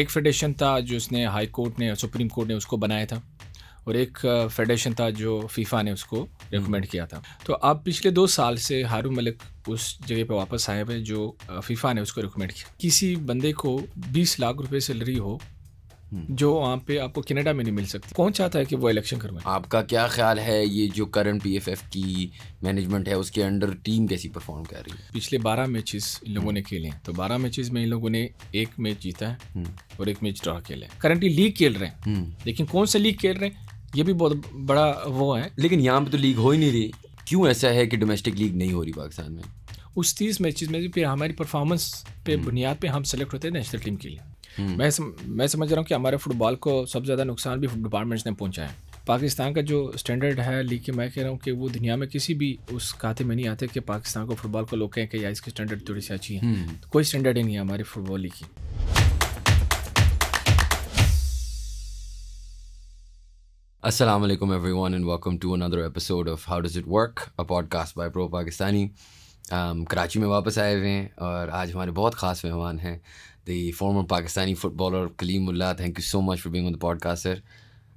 एक फेडरेशन था जो उसने हाई कोर्ट ने सुप्रीम कोर्ट ने उसको बनाया था और एक फेडरेशन uh, था जो फीफा ने उसको रिकमेंड हम्म। किया था तो अब पिछले दो साल से हारू मलिक उस जगह पर वापस आए हुए जो फीफा uh, ने उसको रिकमेंड किया किसी बंदे को 20 लाख रुपए सैलरी हो जो वहाँ पे आपको कनाडा में नहीं मिल सकती कौन चाहता है कि वो इलेक्शन करवाए आपका क्या ख्याल है ये जो करंट पीएफएफ की मैनेजमेंट है उसके अंडर टीम कैसी परफॉर्म कर रही है पिछले बारह मैचेस इन लोगों ने खेले हैं तो बारह मैचेस में इन लोगों ने एक मैच जीता है हम्म। और एक मैच ड्रॉ खेला है करंटली लीग खेल रहे हैं हम्म। लेकिन कौन सा लीग खेल रहे हैं ये भी बहुत बड़ा वो है लेकिन यहाँ पे तो लीग हो ही नहीं रही क्यों ऐसा है कि डोमेस्टिक लीग नहीं हो रही पाकिस्तान में उस तीस मैचेस में फिर हमारी परफॉर्मेंस पे हम्म। बुनियाद पे हम सेलेक्ट होते हैं नेशनल टीम के लिए हम्म। मैं सम, मैं समझ रहा हूँ कि हमारे फुटबॉल को सबसे ज़्यादा नुकसान भी डिपार्टमेंट्स ने पहुँचा है पाकिस्तान का जो स्टैंडर्ड है लेकिन मैं कह रहा हूँ कि वो दुनिया में किसी भी उस खाते में नहीं आते कि पाकिस्तान को फुटबॉल को लोग कहें कि या इसकी स्टैंडर्ड थोड़ी सी अच्छी है हम्म। तो कोई स्टैंडर्ड ही नहीं है हमारी फुटबॉल लीग की Assalamu alaikum everyone and welcome to another episode of How Does It Work, a podcast by Pro Pakistani. Um, Karachi में वापस आए हुए हैं और आज हमारे बहुत ख़ास मेहमान हैं the former Pakistani footballer Kaleem Ullah thank you so much for being on the podcast sir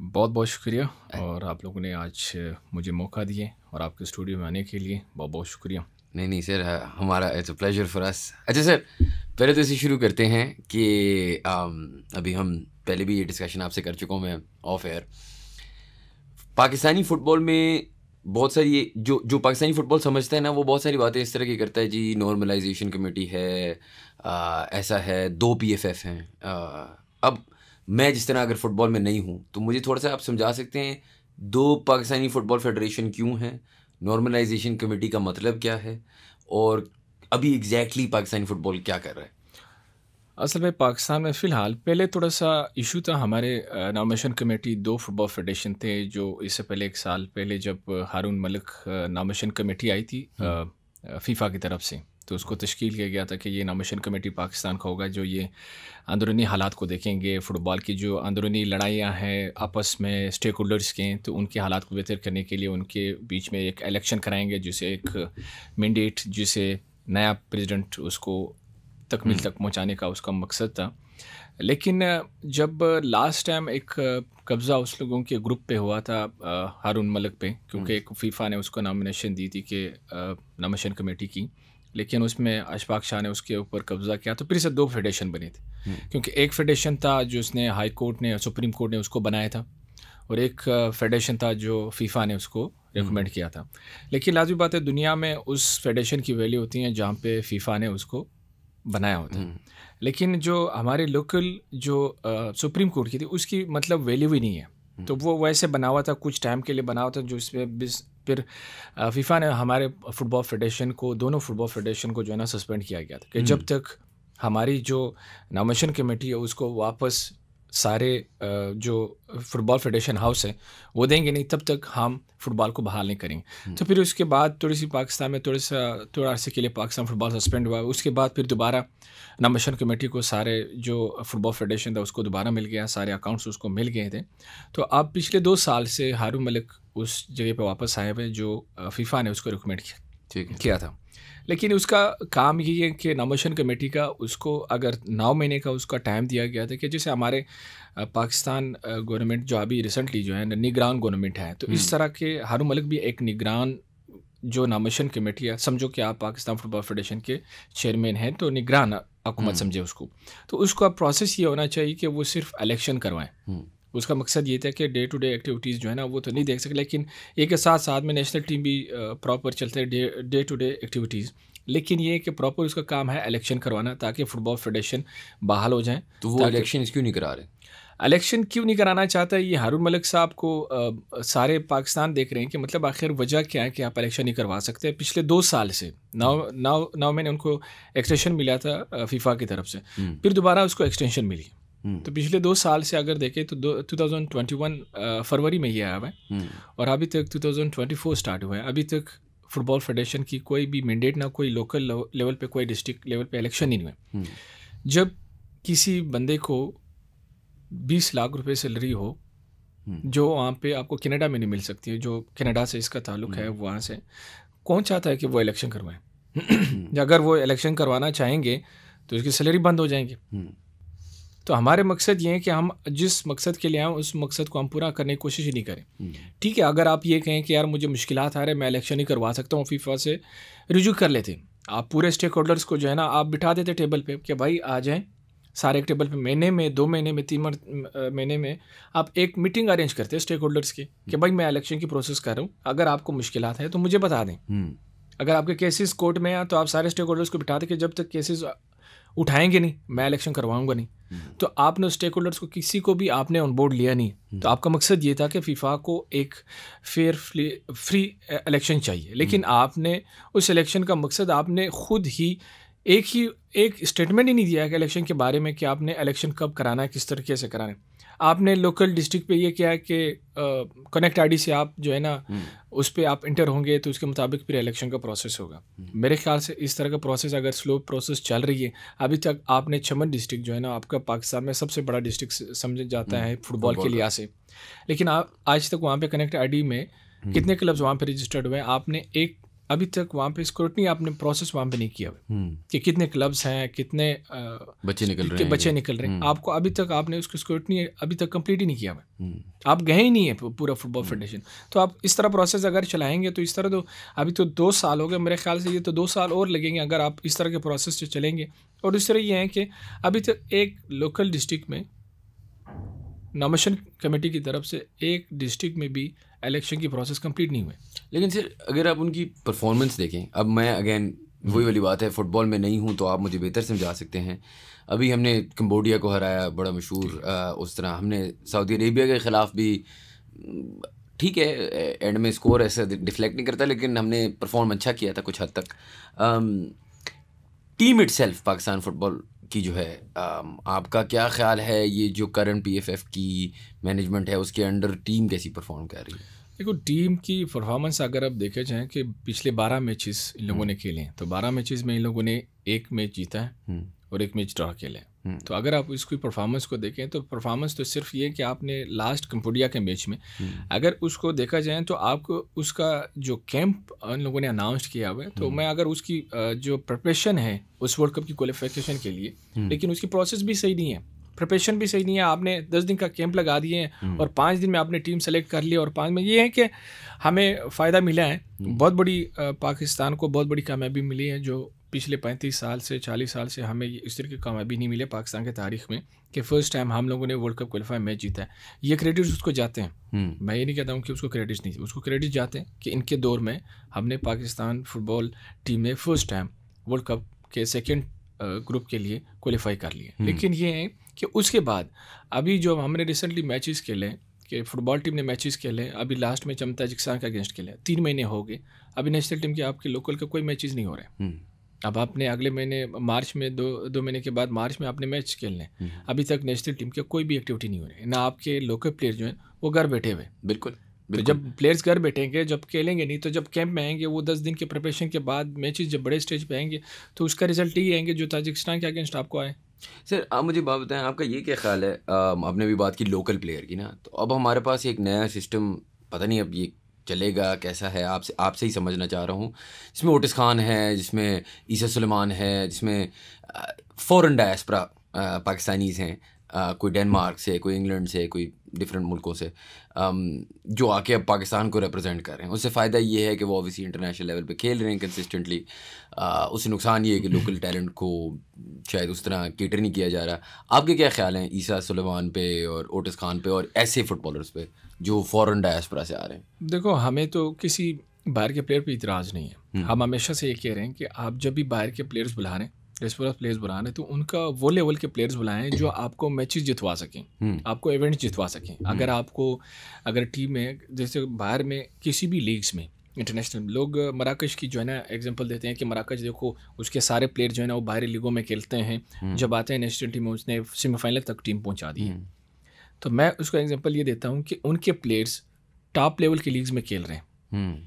बहुत बहुत शुक्रिया और आप लोगों ने आज मुझे मौका दिए और आपके स्टूडियो में आने के लिए बहुत बहुत शुक्रिया नहीं नहीं सर हमारा it's a pleasure for us अच्छा सर पहले तो इसे शुरू करते हैं कि um, अभी हम पहले भी ये डिस्कशन आपसे कर चुका हूँ मैं ऑफ एयर पाकिस्तानी फ़ुटबॉल में बहुत सारी ये जो जो पाकिस्तानी फ़ुटबॉल समझता है ना वो बहुत सारी बातें इस तरह की करता है जी नॉर्मलाइजेशन कमेटी है आ, ऐसा है दो पी एफ एफ हैं अब मैं जिस तरह अगर फ़ुटबॉल में नहीं हूँ तो मुझे थोड़ा सा आप समझा सकते हैं दो पाकिस्तानी फ़ुटबॉल फेडरेशन क्यों हैं नॉर्मलाइजेशन कमेटी का मतलब क्या है और अभी एग्जैक्टली exactly पाकिस्तानी फ़ुटबॉल क्या कर रहा है असल में पाकिस्तान में फ़िलहाल पहले थोड़ा सा इशू था हमारे नामेशन कमेटी दो फुटबॉल फेडरेशन थे जो इससे पहले एक साल पहले जब हारून मलिक नामेशन कमेटी आई थी फीफा हम्म। की तरफ से तो उसको तश्कील किया गया था कि ये नामेशन कमेटी पाकिस्तान का होगा जो ये अंदरूनी हालात को देखेंगे फ़ुटबॉल की जो अंदरूनी लड़ाइयाँ हैं आपस में स्टेक होल्डर्स के तो उनके हालात को बेहतर करने के लिए उनके बीच में एक इलेक्शन कराएंगे जिसे एक मैंडेट जिसे नया प्रेसिडेंट उसको तकमील हम्म। तक पहुँचाने का उसका मकसद था लेकिन जब लास्ट टाइम एक कब्ज़ा उस लोगों के ग्रुप पे हुआ था हारून मलक पे क्योंकि हम्म। एक फीफा ने उसको नामिनेशन दी थी कि नामिनेशन कमेटी की लेकिन उसमें अशफाक शाह ने उसके ऊपर कब्ज़ा किया तो फिर से दो फेडरेशन बने थे हम्म। क्योंकि एक फेडरेशन था जो उसने हाई कोर्ट ने सुप्रीम कोर्ट ने उसको बनाया था और एक फेडरेशन था जो फीफा ने उसको रिकमेंड किया था लेकिन लाजमी बात है दुनिया में उस फेडरेशन की वैल्यू होती है जहाँ पे फीफा ने उसको बनाया होता है हम्म। लेकिन जो हमारे लोकल जो सुप्रीम कोर्ट की थी उसकी मतलब वैल्यू ही नहीं है हम्म। तो वो वैसे बना हुआ था कुछ टाइम के लिए बना हुआ था जो इसमें फिर फीफा ने हमारे फुटबॉल फेडरेशन को दोनों फुटबॉल फेडरेशन को जो है ना सस्पेंड किया गया था कि हम्म। जब तक हमारी जो नामेशन कमेटी है उसको वापस सारे जो फुटबॉल फेडरेशन हाउस है वो देंगे नहीं तब तक हम फुटबॉल को बहाल नहीं करेंगे हम्म। तो फिर उसके बाद थोड़ी सी पाकिस्तान में थोड़ा सा थोड़ा अरसे के लिए पाकिस्तान फुटबॉल सस्पेंड हुआ उसके बाद फिर दोबारा नामेशन कमेटी को सारे जो फुटबॉल फेडरेशन था उसको दोबारा मिल गया सारे अकाउंट्स उसको मिल गए थे तो अब पिछले दो साल से हारू मलिक उस जगह पर वापस आए हुए जो फीफा ने उसको रिकमेंड किया ठीक किया था लेकिन उसका काम यही है कि नॉमिनेशन कमेटी का उसको अगर नौ महीने का उसका टाइम दिया गया था कि जैसे हमारे पाकिस्तान गवर्नमेंट जो अभी रिसेंटली जो है निगरान गवर्नमेंट है तो इस हम्म। तरह के हर मलिक भी एक निगरान जो नामशन कमेटी है समझो कि आप पाकिस्तान फुटबॉल फेडरेशन के चेयरमैन हैं तो निगरान हुकूमत हम्म। समझे उसको तो उसका प्रोसेस ये होना चाहिए कि वो सिर्फ इलेक्शन करवाएं हम्म। उसका मकसद ये था कि डे टू डे एक्टिविटीज़ जो है ना वो तो नहीं देख सके लेकिन एक के साथ साथ में नेशनल टीम भी प्रॉपर चलते day day to day activities लेकिन ये कि प्रॉपर उसका काम है इलेक्शन करवाना ताकि फुटबॉल फेडरेशन बहाल हो जाए तो वो इलेक्शन क्यों नहीं करा रहे इलेक्शन क्यों नहीं कराना चाहता ये हारून मलिक साहब को आ, सारे पाकिस्तान देख रहे हैं कि मतलब आखिर वजह क्या है कि आप इलेक्शन नहीं करवा सकते पिछले दो साल से नाव नाव नाव मैंने उनको एक्सटेंशन मिला था फीफा की तरफ से हम्म। फिर दोबारा उसको एक्सटेंशन मिली हम्म। तो पिछले दो साल से अगर देखें तो दो टू थाउजेंड ट्वेंटी वन फरवरी में ही आया हुआ है हम्म। और अभी तक two thousand twenty four start हुआ है अभी तक फुटबॉल फेडरेशन की कोई भी मैंडेट ना कोई लोकल लेवल पे कोई डिस्ट्रिक्ट लेवल पे इलेक्शन ही नहीं हुआ हम्म। जब किसी बंदे को बीस लाख रुपए सैलरी हो जो वहाँ पे आपको कनाडा में नहीं मिल सकती है जो कनाडा से इसका ताल्लुक है वहाँ से कौन चाहता है कि वो इलेक्शन करवाएं अगर वो इलेक्शन करवाना चाहेंगे तो उसकी सैलरी बंद हो जाएंगी तो हमारे मकसद ये है कि हम जिस मकसद के लिए आए उस मकसद को हम पूरा करने की कोशिश ही नहीं करें हम्म। ठीक है अगर आप ये कहें कि यार मुझे मुश्किल आ रहे मैं इलेक्शन ही करवा सकता हूँ फीफा से रिजू कर लेते आप पूरे स्टेक होल्डर्स को जो है ना आप बिठा देते टेबल पर कि भाई आ जाएँ सारे टेबल पे महीने में दो महीने में तीन महीने में आप एक मीटिंग अरेंज करते हैं स्टेक होल्डर्स की कि हम्म। भाई मैं इलेक्शन की प्रोसेस कर रहा हूँ अगर आपको मुश्किल है तो मुझे बता दें हम्म। अगर आपके केसेस कोर्ट में हैं तो आप सारे स्टेक होल्डर्स को बिठा दें कि जब तक केसेस उठाएंगे नहीं मैं इलेक्शन करवाऊंगा नहीं हम्म। तो आपने स्टेक होल्डर्स को किसी को भी आपने ऑन बोर्ड लिया नहीं हम्म। तो आपका मकसद ये था कि फीफा को एक फेयर फ्री इलेक्शन चाहिए लेकिन हम्म। आपने उस इलेक्शन का मकसद आपने खुद ही एक ही एक स्टेटमेंट ही नहीं दिया है कि इलेक्शन के बारे में कि आपने इलेक्शन कब कराना है किस तरीके से कराना है आपने लोकल डिस्ट्रिक्ट पे ये किया है कि कनेक्ट आईडी से आप जो है ना हम्म। उस पर आप इंटर होंगे तो उसके मुताबिक फिर इलेक्शन का प्रोसेस होगा हम्म। मेरे ख्याल से इस तरह का प्रोसेस अगर स्लो प्रोसेस चल रही है अभी तक आपने चमन डिस्ट्रिक्ट जो है ना आपका पाकिस्तान में सबसे बड़ा डिस्ट्रिक्ट समझा जाता हम्म। है फुटबॉल के लिहाज से लेकिन आप आज तक वहाँ पर कनेक्ट आई में कितने क्लब्स वहाँ पर रजिस्टर्ड हुए आपने एक अभी तक वहाँ पे स्क्रूटनी आपने प्रोसेस वहाँ पे नहीं किया हम्म। कि कितने क्लब्स हैं कितने आ, बच्चे निकल रहे हैं बच्चे निकल रहे हैं हम्म। आपको अभी तक आपने उसकी स्क्रूटनी अभी तक कंप्लीट ही नहीं किया हुआ हम्म। आप गए ही नहीं है पूरा फुटबॉल फेडरेशन तो आप इस तरह प्रोसेस अगर चलाएंगे तो इस तरह तो अभी तो दो साल हो गए मेरे ख्याल से ये तो दो साल और लगेंगे अगर आप इस तरह के प्रोसेस से चलेंगे और दूसरा ये है कि अभी तक एक लोकल डिस्ट्रिक्ट में नामेशन कमेटी की तरफ से एक डिस्ट्रिक्ट में भी इलेक्शन की प्रोसेस कंप्लीट नहीं हुए लेकिन सर अगर आप उनकी परफॉर्मेंस देखें अब मैं अगेन वही वाली बात है फुटबॉल में नहीं हूँ तो आप मुझे बेहतर समझा सकते हैं अभी हमने कम्बोडिया को हराया बड़ा मशहूर उस तरह हमने सऊदी अरेबिया के ख़िलाफ़ भी ठीक है एंड में स्कोर ऐसा डिफ्लेक्ट नहीं करता लेकिन हमने परफॉर्म अच्छा किया था कुछ हद तक team itself Pakistan football की जो है आपका क्या ख्याल है ये जो करंट पीएफएफ की मैनेजमेंट है उसके अंडर टीम कैसी परफॉर्म कर रही है देखो टीम की परफॉर्मेंस अगर आप देखे जाए कि पिछले बारह मैचेस इन लोगों हम्म। ने खेले हैं तो बारह मैचेस में इन लोगों ने एक मैच जीता है हम्म। और एक मैच ड्रॉ खेले हम्म। तो अगर आप इसकी परफॉर्मेंस को देखें तो परफॉर्मेंस तो सिर्फ ये कि आपने लास्ट कंपोडिया के मैच में हम्म। अगर उसको देखा जाए तो आपको उसका जो कैंप उन लोगों ने अनाउंस किया हुआ है तो हम्म। मैं अगर उसकी जो प्रपेशन है उस वर्ल्ड कप की क्वालिफिकेशन के लिए लेकिन उसकी प्रोसेस भी सही नहीं है प्रिपरेशन भी सही नहीं है आपने दस दिन का कैंप लगा दिए हैं और पाँच दिन में आपने टीम सेलेक्ट कर ली और पाँच में ये है कि हमें फ़ायदा मिला है बहुत बड़ी पाकिस्तान को बहुत बड़ी कामयाबी मिली है जो पिछले पैंतीस साल से चालीस साल से हमें इस तरह की कामयाबी नहीं मिले पाकिस्तान के तारीख में कि फर्स्ट टाइम हम लोगों ने वर्ल्ड कप क्वालिफाई मैच जीता है ये क्रेडिट्स उसको जाते हैं हम्म। मैं ये नहीं कहता हूँ कि उसको क्रेडिट्स नहीं उसको क्रेडिट जाते हैं कि इनके दौर में हमने पाकिस्तान फुटबॉल टीम ने फर्स्ट टाइम वर्ल्ड कप के सेकेंड ग्रुप के लिए क्वालिफाई कर लिए हम्म। लेकिन ये है कि उसके बाद अभी जो हमने रिसेंटली मैचेस खेले कि फुटबॉल टीम ने मैचेस खेले अभी लास्ट में मैच हम ताजिकिस्तान के अगेंस्ट खेले तीन महीने हो गए अभी नेशनल टीम के आपके लोकल का कोई मैचेस नहीं हो रहे हम्म। अब आपने अगले महीने मार्च में दो दो महीने के बाद मार्च में आपने मैच खेलने हम्म। अभी तक नेशनल टीम के कोई भी एक्टिविटी नहीं हो रही है ना आपके लोकल प्लेयर जो हैं वो घर बैठे हुए बिल्कुल तो जब प्लेयर्स घर बैठेंगे जब खेलेंगे नहीं तो जब कैंप में आएंगे वो दस दिन के प्रिपरेशन के बाद मैचेस जब बड़े स्टेज पे आएंगे तो उसका रिजल्ट यही आएंगे जो ताजिकिस्तान के अगेंस्ट आपको आए सर आप मुझे बात बताएं आपका ये क्या ख्याल है आपने भी बात की लोकल प्लेयर की ना तो अब हमारे पास एक नया सिस्टम पता नहीं अब ये चलेगा कैसा है आपसे आपसे ही समझना चाह रहा हूँ जिसमें ओटिस खान है जिसमें ईसा सलेमान है जिसमें फ़ौरन डायस्परा पाकिस्तानीज़ हैं कोई डेनमार्क से कोई इंग्लैंड से कोई डिफरेंट मुल्कों से जो आके अब पाकिस्तान को रिप्रेजेंट कर रहे हैं उससे फ़ायदा ये है कि वो ऑबियसली इंटरनेशनल लेवल पे खेल रहे हैं कंसिस्टेंटली उससे नुकसान ये है कि लोकल टैलेंट को शायद उस तरह केटर नहीं किया जा रहा आपके क्या ख्याल हैं ईसा सलेमान पे और ओटिस खान पे और ऐसे फुटबॉलर्स पे जो फॉरेन डायस्परा से आ रहे हैं देखो हमें तो किसी बाहर के प्लेयर पे इतराज़ नहीं है हम्म। हम हमेशा से ये कह रहे हैं कि आप जब भी बाहर के प्लेयर्स बुला रहे हैं डायस्परा प्लेयर्स बुला रहे हैं तो उनका वो लेवल के प्लेयर्स बुलाएं जो आपको मैचेस जितवा सकें हम्म। आपको इवेंट्स जितवा सकें हम्म। अगर आपको अगर टीम में जैसे बाहर में किसी भी लीग्स में इंटरनेशनल लोग मराकश की जो है ना एग्जांपल देते हैं कि मराकश देखो उसके सारे प्लेयर जो है ना वो बाहरी लीगों में खेलते हैं जब आते हैं नेशनल टीम में उसने सेमीफाइनल तक टीम पहुंचा दी है तो मैं उसको एग्जांपल ये देता हूँ कि उनके प्लेयर्स टॉप लेवल के लीग्स में खेल रहे हैं हम्म।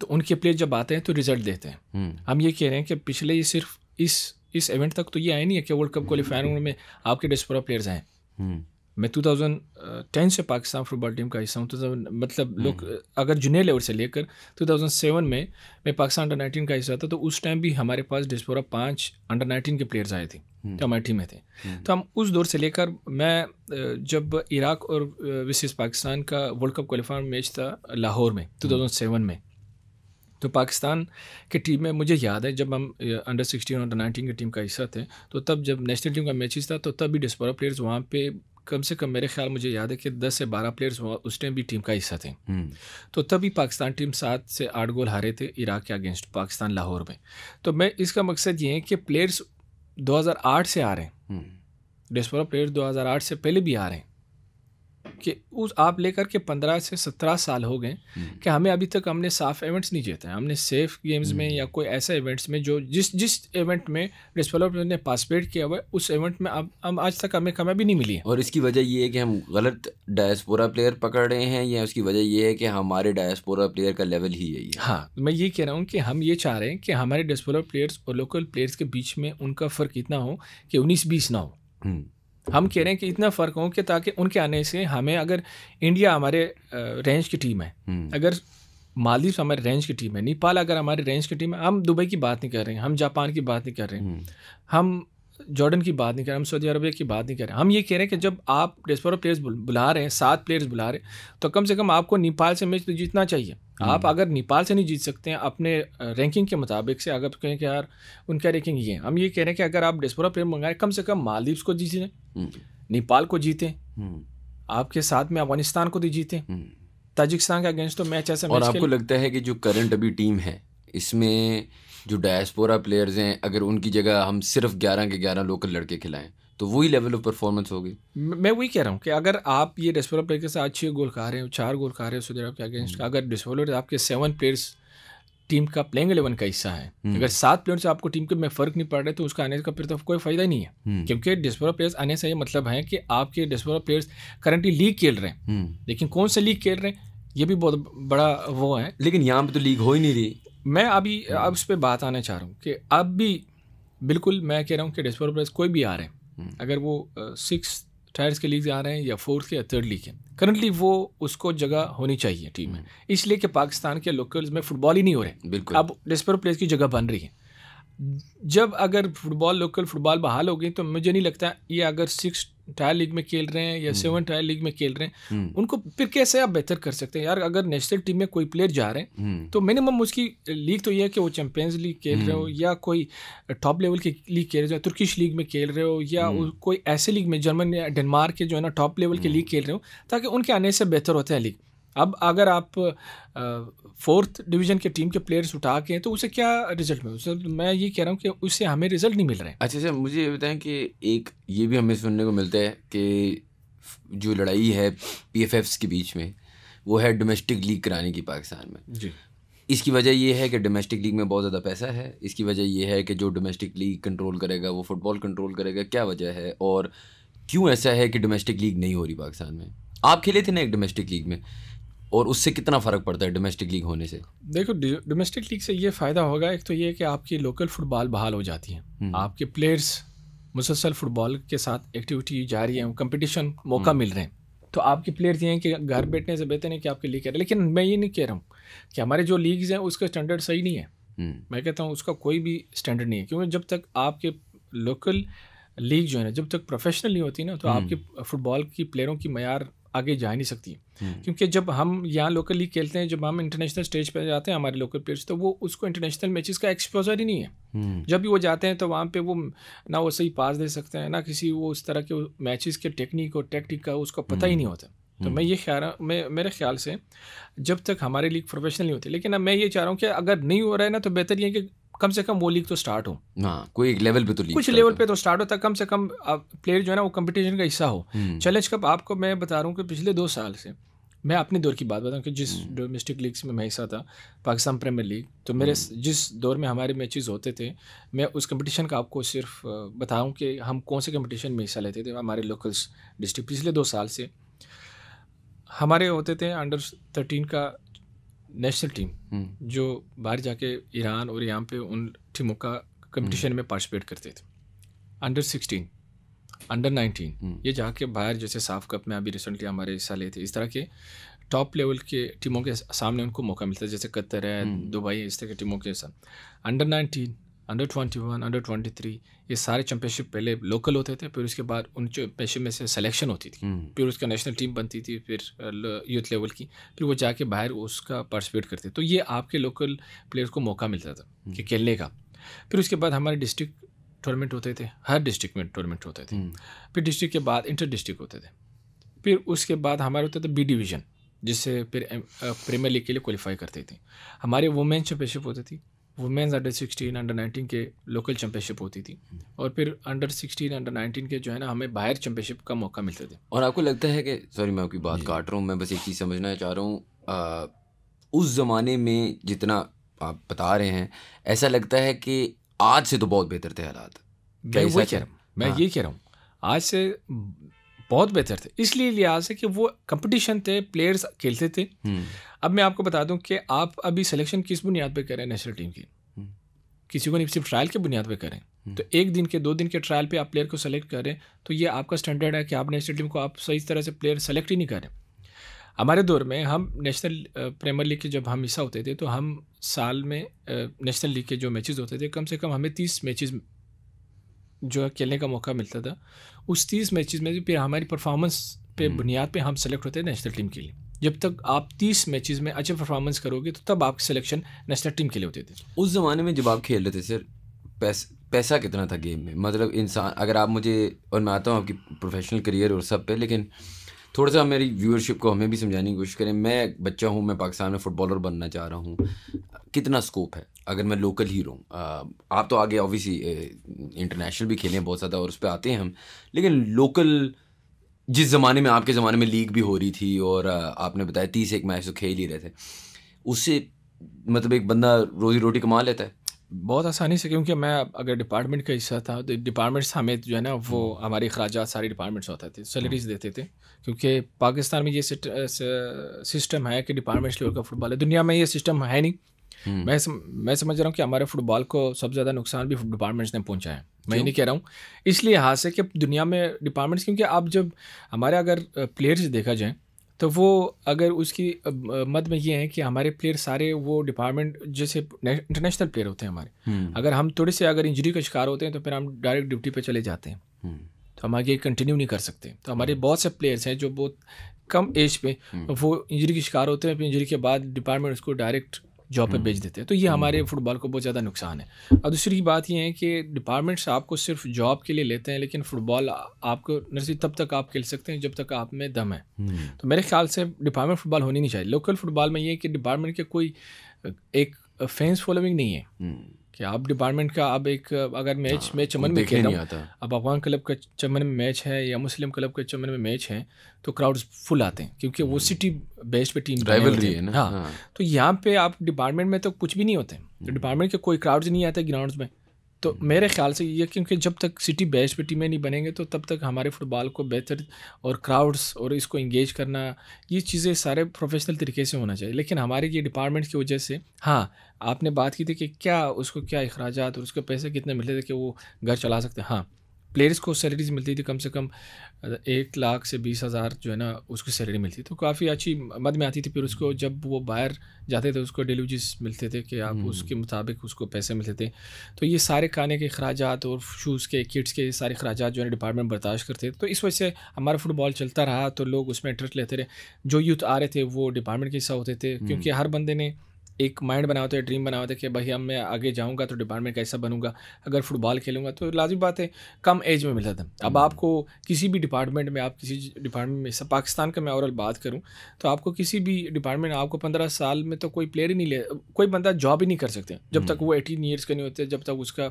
तो उनके प्लेयर जब आते हैं तो रिजल्ट देते हैं हम्म। हम ये कह रहे हैं कि पिछले ये सिर्फ इस इस इवेंट तक तो ये आए नहीं है कि वर्ल्ड कप क्वालिफायर में आपके डिस्पोरा प्लेयर्स आए हम्म। मैं 2010 uh, से पाकिस्तान फुटबॉल टीम का हिस्सा हूँ तो मतलब हम्म। लोग uh, अगर जूनियर लेवल से लेकर 2007 में मैं पाकिस्तान अंडर 19 का हिस्सा था तो उस टाइम भी हमारे पास डिस्पोरा पाँच अंडर 19 के प्लेयर्स आए थे हम्म। जो हमारी टीम में थे हम्म। तो हम उस दौर से लेकर मैं uh, जब इराक और विशेष पाकिस्तान का वर्ल्ड कप क्वालिफायर मैच था लाहौर में टू में तो पाकिस्तान की टीम में मुझे याद है जब हम अंडर सिक्सटीन और अंडर नाइनटीन की टीम का हिस्सा थे तो तब जब नेशनल टीम का मैचेस था तो तब भी डिस्पोरा प्लेयर्स वहाँ पे कम से कम मेरे ख्याल मुझे याद है कि 10 से 12 प्लेयर्स उस टाइम भी टीम का हिस्सा थे हम्म। तो तभी पाकिस्तान टीम सात से आठ गोल हारे थे इराक के अगेंस्ट पाकिस्तान लाहौर में तो मैं इसका मकसद ये है कि प्लेयर्स 2008 से आ रहे हैं डिस्पोरा प्लेयर्स 2008 से पहले भी आ रहे हैं कि उस आप लेकर के पंद्रह से सत्रह साल हो गए हम्म। कि हमें अभी तक हमने साफ इवेंट्स नहीं जीते हैं हमने सेफ गेम्स में हम्म। या कोई ऐसा इवेंट्स में जो जिस जिस इवेंट में डेवलपर ने पार्टिसिपेट किया हुआ है उस इवेंट में अब हम आज तक हमें भी नहीं मिली है और इसकी वजह ये है कि हम गलत डायस्पोरा प्लेयर पकड़ रहे हैं या उसकी वजह ये है कि हमारे डायस्पोरा प्लेयर का लेवल ही यही है हाँ तो मैं ये कह रहा हूँ कि हम ये चाह रहे हैं कि हमारे डायस्पोरा प्लेयर्स और लोकल प्लेयर्स के बीच में उनका फ़र्क इतना हो कि उन्नीस बीस ना हो हम्म। हम कह रहे हैं कि इतना फ़र्क हो कि ताकि उनके आने से हमें अगर इंडिया हमारे रेंज की टीम है हम्म। अगर मालदीव हमारे रेंज की टीम है नेपाल अगर हमारे रेंज की टीम है हम दुबई की बात नहीं कर रहे हैं हम जापान की बात नहीं कर रहे हैं हम्म। हम जॉर्डन की बात नहीं कर रहे हम सऊदी अरबिया की बात नहीं कर रहे हम ये कह रहे हैं कि जब आप डेस्पोरा प्लेयर्स बुला रहे हैं सात प्लेयर्स बुला रहे हैं तो कम से कम आपको नेपाल से मैच तो जीतना चाहिए आप हम्म। अगर नेपाल से नहीं जीत सकते हैं अपने रैंकिंग के मुताबिक से अगर कहें कि यार उनका रैंकिंग ये है हम ये कह रहे हैं कि अगर आप डिस्पोरा प्लेयर मंगाएं कम से कम मालदीव्स को जीत लें हम्म। नेपाल को जीतें हम्म। आपके साथ में अफगानिस्तान को भी जीतें ताजिकिस्तान के अगेंस्ट तो मैच ऐसा और आपको लगता है कि जो करंट अभी टीम है इसमें जो डायस्पोरा प्लेयर्स हैं अगर उनकी जगह हम सिर्फ ग्यारह के ग्यारह लोकल लड़के खिलाएं तो वही लेवल ऑफ परफॉर्मेंस होगी मैं वही कह रहा हूँ कि अगर आप ये डिस्पोलर प्लेयर के साथ छः गोल खा रहे हो चार गोल खा रहे हो सऊदी अरब के अगेंस्ट अगर डिस्पोलर आपके सेवन प्लेयर्स टीम का प्लेइंग एलेवन का हिस्सा है हम्म। अगर सात प्लेयर से आपको टीम के में फर्क नहीं पड़ रहा है तो उसका आने का फिर तो कोई फायदा नहीं है हम्म। क्योंकि डिस्पोरा प्लेयर्स आने से ये मतलब है कि आपके डिस्पोरा प्लेयर्स करंटली लीग खेल रहे हैं हम्म। लेकिन कौन से लीग खेल रहे हैं ये भी बहुत बड़ा वो है लेकिन यहाँ पे तो लीग हो ही नहीं रही मैं अभी अब उस पर बात आना चाह रहा हूँ कि अब भी बिल्कुल मैं कह रहा हूँ कि डिस्पोरा प्लेयर्स कोई भी आ रहे हैं हम्म। अगर वो सिक्स टायर्स के लीग आ रहे हैं या फोर्थ के या थर्ड लीग हैं करंटली वो उसको जगह होनी चाहिए टीम में हम्म। इसलिए कि पाकिस्तान के लोकल्स में फुटबॉल ही नहीं हो रहे बिल्कुल अब डिस्पर प्लेस की जगह बन रही है जब अगर फुटबॉल लोकल फुटबॉल बहाल हो गई तो मुझे नहीं लगता ये अगर सिक्स ट्रायल लीग में खेल रहे हैं या सेवन ट्रायल लीग में खेल रहे हैं हम्म। उनको फिर कैसे आप बेहतर कर सकते हैं यार अगर नेशनल टीम में कोई प्लेयर जा रहे हैं हम्म। तो मिनिमम उसकी लीग तो ये है कि वो चैंपियंस लीग खेल रहे हो हम्म। या कोई टॉप uh, लेवल की लीग खेल रहे हो तुर्किश लीग में खेल रहे हो या कोई ऐसे लीग में जर्मन या डेनमार्क के जो है ना टॉप लेवल के लीग खेल रहे हो ताकि उनके आने से बेहतर होता है लीग अब अगर आप फोर्थ डिवीजन के टीम के प्लेयर्स उठा के तो उसे क्या रिजल्ट मिल उसे मैं ये कह रहा हूँ कि उससे हमें रिजल्ट नहीं मिल रहे हैं अच्छा सर मुझे ये बताएं कि एक ये भी हमें सुनने को मिलता है कि जो लड़ाई है पी के बीच में वो है डोमेस्टिक लीग कराने की पाकिस्तान में जी इसकी वजह यह है कि डोमेस्टिक लीग में बहुत ज़्यादा पैसा है इसकी वजह यह है कि जो डोमेस्टिक लीग कंट्रोल करेगा वो फुटबॉल कंट्रोल करेगा क्या वजह है और क्यों ऐसा है कि डोमेस्टिक लीग नहीं हो रही पाकिस्तान में आप खेले थे ना एक डोमेस्टिक लीग में और उससे कितना फ़र्क पड़ता है डोमेस्टिक लीग होने से देखो डोमेस्टिक लीग से ये फ़ायदा होगा एक तो ये कि आपकी लोकल फुटबॉल बहाल हो जाती है हम्म। आपके प्लेयर्स मुसलसल फुटबॉल के साथ एक्टिविटी जारी है कंपटीशन मौका हम्म। मिल रहे हैं तो आपके प्लेयर्स ये हैं कि घर बैठने से बेहतर है कि आपकी लीग कह रहे लेकिन मैं ये नहीं कह रहा हूँ कि हमारे जो लीग्स हैं उसका स्टैंडर्ड सही नहीं है हम्म। मैं कहता हूँ उसका कोई भी स्टैंडर्ड नहीं है क्योंकि जब तक आपके लोकल लीग जो है ना जब तक प्रोफेशनल नहीं होती ना तो आपके फुटबॉल की प्लेयरों की मैार आगे जा नहीं सकती हम्म। क्योंकि जब हम यहाँ लोकली खेलते हैं जब हम इंटरनेशनल स्टेज पर जाते हैं हमारे लोकल प्लेयर्स तो वो उसको इंटरनेशनल मैचेस का एक्सपोजर ही नहीं है हम्म। जब भी वो जाते हैं तो वहाँ पे वो ना वो सही पास दे सकते हैं ना किसी वो उस तरह के मैचेस के टेक्निक और टेक्टिक का उसको पता ही हम्म। नहीं होता तो मैं ये ख्याल मैं मेरे ख्याल से जब तक हमारे लीग प्रोफेशनल नहीं होती लेकिन अब मैं ये चाह रहा हूँ कि अगर नहीं हो रहा है ना तो बेहतर ये है कि कम से कम वो लीग तो स्टार्ट हो ना, हाँ, कोई लेवल पे तो लीग कुछ लेवल पे तो स्टार्ट होता कम से कम प्लेयर जो है ना वो कंपटीशन का हिस्सा हो चैलेंज हम्म। कप आपको मैं बता रहा हूँ कि पिछले दो साल से मैं अपने दौर की बात बताऊँ कि जिस डोमेस्टिक हम्म। लीग्स में मैं हिस्सा था पाकिस्तान प्रीमियर लीग तो मेरे हम्म। जिस दौर में हमारे मैचेस होते थे मैं उस कंपटीशन का आपको सिर्फ बताऊँ कि हम कौन से कंपटीशन में हिस्सा लेते थे हमारे लोकल्स डिस्ट्रिक्ट पिछले दो साल से हमारे होते थे अंडर थर्टीन का नेशनल टीम हम्म। जो बाहर जाके ईरान और यहाँ पे उन टीमों का कंपटीशन हम्म। में पार्टिसिपेट करते थे अंडर सिक्सटीन अंडर नाइनटीन ये जाके बाहर जैसे साफ कप में अभी रिसेंटली हमारे हिस्सा लिए थे इस तरह के टॉप लेवल के टीमों के सामने उनको मौका मिलता है जैसे कतर है हम्म। दुबई इस तरह की टीमों के साथ under nineteen under twenty one under twenty three ये सारे चैम्पियनशिप पहले लोकल होते थे फिर उसके बाद उन चैम्पियनशिप में से सिलेक्शन होती थी हम्म। फिर उसका नेशनल टीम बनती थी फिर यूथ लेवल की फिर वो जाके बाहर उसका पार्टिसिपेट करते तो ये आपके लोकल प्लेयर्स को मौका मिलता था हम्म। कि खेलने का फिर उसके बाद हमारे डिस्ट्रिक्ट टूर्नामेंट होते थे हर डिस्ट्रिक्ट में टूर्नामेंट होते थे हम्म। फिर डिस्ट्रिक्ट के बाद इंटर डिस्ट्रिक्ट होते थे फिर उसके बाद हमारे होते थे बी डिवीज़न जिससे फिर प्रीमियर लीग के लिए क्वालिफाई करते थे हमारे वुमेन चैम्पियनशिप होती थी women's under sixteen under nineteen के लोकल चैम्पियनशिप होती थी और फिर अंडर सिक्सटीन अंडर नाइनटीन के जो है ना हमें बाहर चैम्पियनशिप का मौका मिलता था और आपको लगता है कि सॉरी मैं आपकी बात काट रहा हूँ मैं बस एक चीज़ समझना चाह रहा हूँ उस ज़माने में जितना आप बता रहे हैं ऐसा लगता है कि आज से तो बहुत बेहतर थे हालात मैं वही कह रहा हूँ मैं हाँ। ये कह रहा हूँ आज से बहुत बेहतर थे इसलिए लिहाज है कि वो कंपटीशन थे प्लेयर्स खेलते थे हम्म। अब मैं आपको बता दूं कि आप अभी सिलेक्शन किस बुनियाद पर करें नेशनल टीम की हम्म। किसी को नहीं सिर्फ ट्रायल की बुनियाद पर करें हम्म। तो एक दिन के दो दिन के ट्रायल पे आप प्लेयर को सेलेक्ट करें तो ये आपका स्टैंडर्ड है कि आप नेशनल टीम को आप सही तरह से प्लेयर सेलेक्ट ही नहीं करें हमारे दौर में हम नेशनल प्रीमियर लीग के जब हम हिस्सा होते थे तो हम साल में नेशनल लीग के जो मैचेस होते थे कम से कम हमें तीस मैचेस जो है खेलने का मौका मिलता था उस तीस मैचेस में फिर हमारी परफॉर्मेंस पे हम्म। बुनियाद पे हम सेलेक्ट होते थे नेशनल टीम के लिए जब तक आप तीस मैच में अच्छे परफॉर्मेंस करोगे तो तब आपकी सिलेक्शन नेशनल टीम के लिए होती थी उस ज़माने में जब आप खेल रहे थे सर पैस पैसा कितना था गेम में मतलब इंसान अगर आप मुझे और मैं आता हूँ आपकी प्रोफेशनल करियर और सब पे लेकिन थोड़ा सा मेरी व्यूअरशिप को हमें भी समझाने की कोशिश करें मैं बच्चा हूँ मैं पाकिस्तान में फ़ुटबॉलर बनना चाह रहा हूँ कितना स्कोप है अगर मैं लोकल ही रहूँ आप तो आगे ऑब्वियसली इंटरनेशनल भी खेले हैं बहुत ज़्यादा और उस पर आते हैं हम लेकिन लोकल जिस ज़माने में आपके ज़माने में लीग भी हो रही थी और आपने बताया तीस एक मैच तो खेल ही रहे थे उससे मतलब एक बंदा रोज़ी रोटी कमा लेता है बहुत आसानी से क्योंकि मैं अगर डिपार्टमेंट का हिस्सा था तो डिपार्टमेंट्स हमें जो है ना वो हम्म। हमारे अखराज सारे डिपार्टमेंट्स होते थे सैलरीज हम्म। देते थे क्योंकि पाकिस्तान में ये सिस्टम है कि डिपार्टमेंट्स लेवल का फुटबॉल है दुनिया में ये सिस्टम है नहीं हम्म। मैं सम, मैं समझ रहा हूँ कि हमारे फुटबॉल को सबसे ज़्यादा नुकसान भी डिपार्टमेंट्स ने पहुँचा है मैं नहीं कह रहा हूँ इसलिए हाथ से कि दुनिया में डिपार्टमेंट्स क्योंकि आप जब हमारे अगर प्लेयर्स देखा जाए तो वो अगर उसकी मत में ये है कि हमारे प्लेयर सारे वो डिपार्टमेंट जैसे इंटरनेशनल प्लेयर होते हैं हमारे हम्म। अगर हम थोड़े से अगर इंजरी का शिकार होते हैं तो फिर हम डायरेक्ट ड्यूटी पर चले जाते हैं हम्म। तो हम आगे कंटिन्यू नहीं कर सकते तो हमारे हम्म। बहुत से प्लेयर्स हैं जो बहुत कम एज पे वो इंजरी के शिकार होते हैं फिर इंजरी के बाद डिपार्टमेंट उसको डायरेक्ट जॉब पर भेज हम्म। देते हैं तो ये हम्म, हमारे हम्म। फुटबॉल को बहुत ज़्यादा नुकसान है और दूसरी बात यह है कि डिपार्टमेंट्स आपको सिर्फ जॉब के लिए लेते हैं लेकिन फुटबॉल आपको नर्सरी तब तक आप खेल सकते हैं जब तक आप में दम है तो मेरे ख्याल से डिपार्टमेंट फुटबॉल होनी नहीं चाहिए लोकल फुटबॉल में ये है कि डिपार्टमेंट के कोई एक फैंस फॉलोइंग नहीं है कि आप डिपार्टमेंट का अब एक अगर मैच मैं चमन में खेल नहीं आता अब अफगान क्लब का चमन में मैच है या मुस्लिम क्लब के चमन में मैच है तो क्राउड्स फुल आते हैं क्योंकि वो सिटी hmm. बेस्ट पे टीम राइवलरी है ना हाँ, हाँ। तो यहाँ पे आप डिपार्टमेंट में तो कुछ भी नहीं होते तो डिपार्टमेंट hmm. के कोई क्राउड्स नहीं आते ग्राउंड में तो hmm. मेरे ख्याल से ये क्योंकि जब तक सिटी बेस्ट पे टीमें नहीं बनेंगे तो तब तक हमारे फुटबॉल को बेहतर और क्राउड्स और इसको इंगेज करना ये चीज़ें सारे प्रोफेशनल तरीके से होना चाहिए लेकिन हमारे ये डिपार्टमेंट की वजह से हाँ आपने बात की थी कि क्या उसको क्या अखराज और उसके पैसे कितने मिलते थे कि वो घर चला सकते हाँ प्लेयर्स को सैलरीज मिलती थी कम से कम एक लाख से बीस हज़ार जो है ना उसको सैलरी मिलती तो काफ़ी अच्छी मद में आती थी फिर उसको जब वो बाहर जाते थे उसको डिलीवरीज मिलते थे कि आप हम्म। उसके मुताबिक उसको पैसे मिलते थे तो ये सारे खाने के अखराज और शूज़ के किट्स के सारे अखराज जो है डिपार्टमेंट बर्दाश्त करते थे तो इस वजह से हमारा फुटबॉल चलता रहा तो लोग उसमें इंटरेस्ट लेते रहे जो यूथ आ रहे थे वो डिपार्टमेंट के हिस्सा होते थे हम्म। क्योंकि हर बंदे ने एक माइंड बना होता है ड्रीम बना होता है कि भाई अब मैं आगे जाऊँगा तो डिपार्टमेंट कैसा बनूंगा अगर फुटबॉल खेलूंगा तो लाजिम बात है कम एज में मिलता था अब हम्म। आपको किसी भी डिपार्टमेंट में आप किसी डिपार्टमेंट में सब पाकिस्तान का मैं ओवरऑल बात करूँ तो आपको किसी भी डिपार्टमेंट आपको पंद्रह साल में तो कोई प्लेयर ही नहीं ले कोई बंदा जॉब ही नहीं कर सकते जब हम्म। तक वो एटीन ईयर्स का नहीं होते जब तक उसका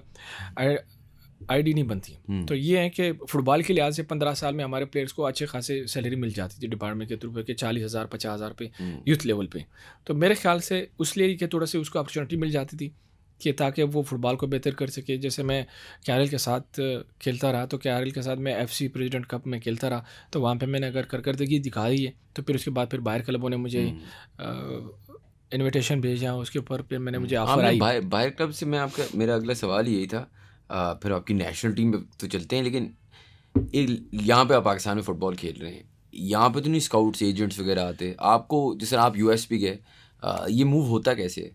आईडी नहीं बनती हम्म। तो ये है कि फुटबॉल के लिहाज से पंद्रह साल में हमारे प्लेयर्स को अच्छे खासे सैलरी मिल जाती थी डिपार्टमेंट के थ्रू के चालीस हज़ार पचास हज़ार पे यूथ हम्म। लेवल पे तो मेरे ख्याल से उस लिए कि थोड़ा सी उसको अपॉर्चुनिटी मिल जाती थी कि ताकि वो फुटबॉल को बेहतर कर सके जैसे मैं कैरल के साथ खेलता रहा तो कैरल के साथ मैं एफ सी प्रेजिडेंट कप में खेलता रहा तो वहाँ पर मैंने अगर करकरदगी दी है तो फिर उसके बाद फिर बाहर क्लबों ने मुझे इन्विटेशन हम्म। भेजा उसके ऊपर फिर मैंने मुझे ऑफर हाँ, आई बाहर क्लब से मैं आपका मेरा अगला सवाल यही था फिर आपकी नेशनल टीम में तो चलते हैं लेकिन एक यहाँ पे आप पाकिस्तान में फ़ुटबॉल खेल रहे हैं यहाँ पे तो नहीं स्काउट्स एजेंट्स वगैरह आते आपको जैसे आप यू एस पी गए ये मूव होता कैसे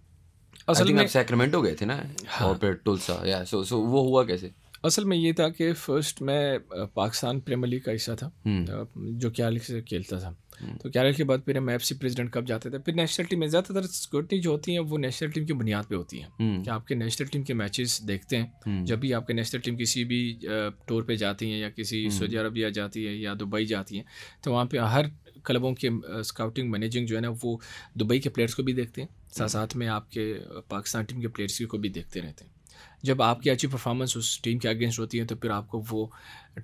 असल में सैक्रमेंटो गए थे ना हाँ। और फिर टुलसा या सो सो वो हुआ कैसे असल में ये था कि फर्स्ट मैं पाकिस्तान प्रीमियर लीग का हिस्सा था हम्म। जो क्या लीग से खेलता था तो कैरियर के बाद फिर हम एफ प्रेजिडेंट कब जाते थे फिर नेशनल टीम में ज़्यादातर सिक्योरिटी जो होती है वो नेशनल टीम की बुनियाद पर होती है हम्म। कि आपके नेशनल टीम के मैचेस देखते हैं हम्म। जब भी आपके नेशनल टीम किसी भी टूर पर जाती है या किसी हम्म। सऊदी अरबिया जाती है या दुबई जाती है तो वहाँ पर हर क्लबों के स्काउटिंग मैनेजिंग जो है ना वो दुबई के प्लेयर्स को भी देखते हैं साथ साथ में आपके पाकिस्तान टीम के प्लेयर्स को भी देखते रहते हैं जब आपकी अच्छी परफॉर्मेंस उस टीम के अगेंस्ट होती है तो फिर आपको वो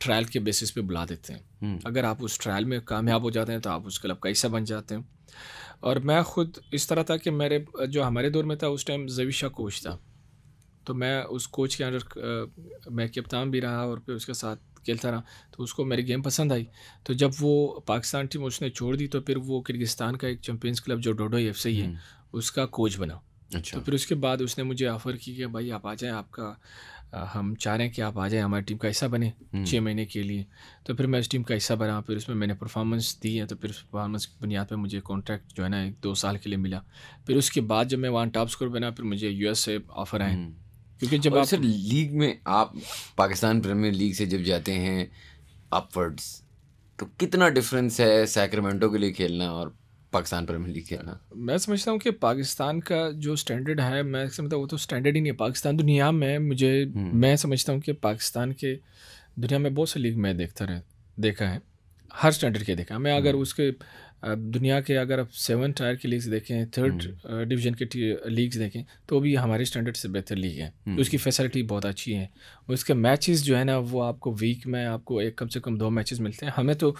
ट्रायल के बेसिस पे बुला देते हैं हम्म। अगर आप उस ट्रायल में कामयाब हो जाते हैं तो आप उस क्लब का हिस्सा बन जाते हैं और मैं ख़ुद इस तरह था कि मेरे जो हमारे दौर में था उस टाइम जविशा कोच था तो मैं उस कोच के अंडर मैं कप्तान भी रहा और फिर उसके साथ खेलता रहा तो उसको मेरी गेम पसंद आई तो जब वो पाकिस्तान टीम उसने छोड़ दी तो फिर वो किर्गिस्तान का एक चैम्पियंस क्लब जो डोडो एफ सही है हम्म। उसका कोच बना अच्छा तो फिर उसके बाद उसने मुझे ऑफ़र की कि भाई आप आ जाएं आपका हम चाह रहे हैं कि आप आ जाएं हमारी टीम का हिस्सा बने हम्म। छः महीने के लिए तो फिर मैं उस टीम का हिस्सा बना फिर उसमें मैंने परफॉर्मेंस दी है तो फिर उस परफॉर्मेंस की बुनियाद पर मुझे कॉन्ट्रैक्ट जो है ना एक दो साल के लिए मिला फिर उसके बाद जब मैं वहाँ टॉप स्कोर बना फिर मुझे यू से ऑफ़र आए हम्म। क्योंकि जब आप सर लीग में आप पाकिस्तान प्रीमियर लीग से जब जाते हैं अपवर्ड्स तो कितना डिफरेंस है सैक्रमेंटो के लिए खेलना और पाकिस्तान प्रीमियर लीग खेलना मैं समझता हूँ कि पाकिस्तान का जो स्टैंडर्ड है मैं समझता हूँ वो तो स्टैंडर्ड ही नहीं है पाकिस्तान दुनिया में मुझे हम्म। मैं समझता हूँ कि पाकिस्तान के दुनिया में बहुत से लीग मैं देखता रह देखा है हर स्टैंडर्ड के देखा मैं अगर हम्म। उसके दुनिया के अगर आप सेवन टायर की लीग्स देखें थर्ड हम्म। डिवीजन के लीग्स देखें तो भी हमारे स्टैंडर्ड से बेहतर लीग है तो उसकी फैसिलिटी बहुत अच्छी है उसके मैचेस जो है ना वो आपको वीक में आपको एक कम से कम दो मैचेस मिलते हैं हमें तो